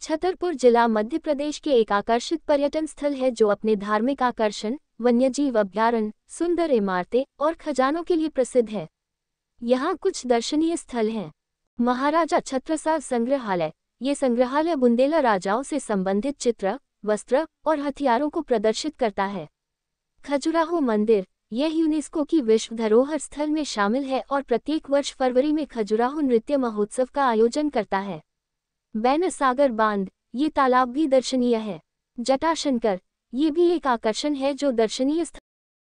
छतरपुर जिला मध्य प्रदेश के एक आकर्षित पर्यटन स्थल है जो अपने धार्मिक आकर्षण वन्यजीव अभ्यारण्य सुंदर इमारतें और खजानों के लिए प्रसिद्ध है यहाँ कुछ दर्शनीय स्थल हैं महाराजा छत्रसाल संग्रहालय ये संग्रहालय बुंदेला राजाओं से संबंधित चित्र वस्त्र और हथियारों को प्रदर्शित करता है खजुराहो मंदिर यह यूनेस्को की विश्व धरोहर स्थल में शामिल है और प्रत्येक वर्ष फरवरी में खजुराहो नृत्य महोत्सव का आयोजन करता है सागर बांध ये तालाब भी दर्शनीय है जटाशंकर ये भी एक आकर्षण है जो दर्शनीय